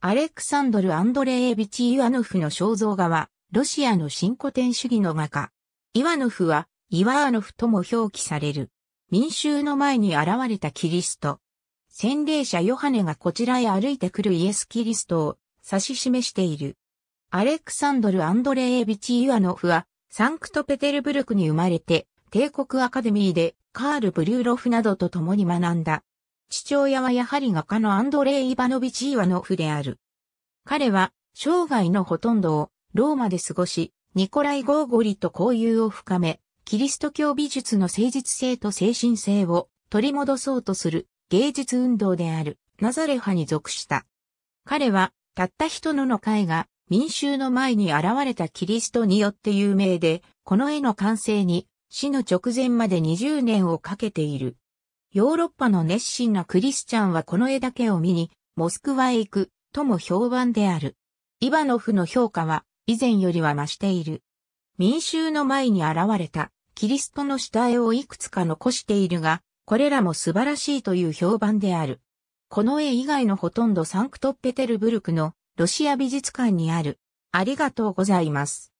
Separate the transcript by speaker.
Speaker 1: アレクサンドル・アンドレービチ・イワ
Speaker 2: ノフの肖像画は、ロシアの新古典主義の画家。イワノフは、イワーノフとも表記される。民衆の前に現れたキリスト。洗礼者ヨハネがこちらへ歩いてくるイエス・キリストを指し示している。アレクサンドル・アンドレービチ・イワノフは、サンクトペテルブルクに生まれて、帝国アカデミーでカール・ブリューロフなどと共に学んだ。父親はやはり画家のアンドレイ・イバノビチ・ーワノフである。彼は生涯のほとんどをローマで過ごし、ニコライ・ゴーゴリと交友を深め、キリスト教美術の誠実性と精神性を取り戻そうとする芸術運動であるナザレ派に属した。彼はたった一のの会が民衆の前に現れたキリストによって有名で、この絵の完成に死の直前まで20年をかけている。ヨーロッパの熱心なクリスチャンはこの絵だけを見に、モスクワへ行く、とも評判である。イバノフの評価は、以前よりは増している。民衆の前に現れた、キリストの下絵をいくつか残しているが、これらも素晴らしいという評判である。この絵以外のほとんどサンクトペテルブルクのロシア美術館にある。
Speaker 1: ありがとうございます。